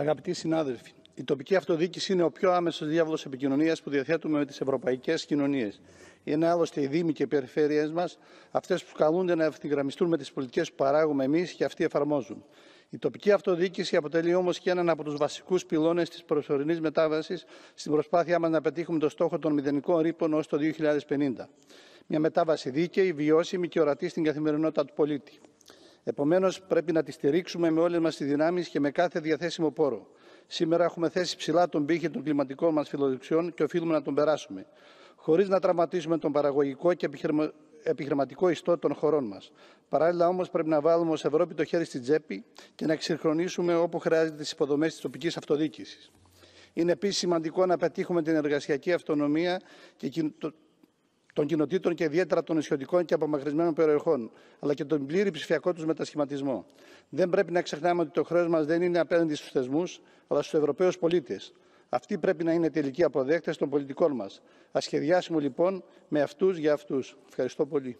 Αγαπητοί συνάδελφοι, η τοπική αυτοδιοίκηση είναι ο πιο άμεσος διάβολος επικοινωνίας που διαθέτουμε με τις ευρωπαϊκές κοινωνίες. Είναι άλλωστε οι Δήμοι και οι περιφέρειές μας αυτές που καλούνται να ευθυγραμμιστούν με τις πολιτικές που παράγουμε εμείς και αυτοί εφαρμόζουν. Η τοπική αυτοδιοίκηση αποτελεί όμως και έναν από τους βασικούς πυλώνες της προσωρινής μετάβασης στην προσπάθειά μας να πετύχουμε το στόχο των μηδενικών ρήπων ως το 2050. Μια μετάβαση δίκαιη, βιώσιμη και ορατή στην καθημερινότητα του πολίτη. Επομένως, πρέπει να τη στηρίξουμε με όλες μας τις δυνάμεις και με κάθε διαθέσιμο πόρο. Σήμερα έχουμε θέσει ψηλά τον πύχη των κλιματικών μας φιλοδοξιών και οφείλουμε να τον περάσουμε, χωρίς να τραυματίσουμε τον παραγωγικό και επιχειρηματικό ιστό των χωρών μας. Παράλληλα όμως πρέπει να βάλουμε ως Ευρώπη το χέρι στην τσέπη και να εξυγχρονίσουμε όπου χρειάζεται τις υποδομές της τοπικής αυτοδιοίκησης. Είναι επίσης σημαντικό να πετύχουμε την εργασιακή αυτονομία και των κοινοτήτων και ιδιαίτερα των ισχυωτικών και απομακρυσμένων περιοχών, αλλά και τον πλήρη ψηφιακό τους μετασχηματισμό. Δεν πρέπει να ξεχνάμε ότι το χρέος μας δεν είναι απέναντι στους θεσμούς, αλλά στους Ευρωπαίους πολίτες. Αυτοί πρέπει να είναι τελικοί αποδέκτες των πολιτικών μας. σχεδιάσουμε λοιπόν με αυτούς για αυτούς. Ευχαριστώ πολύ.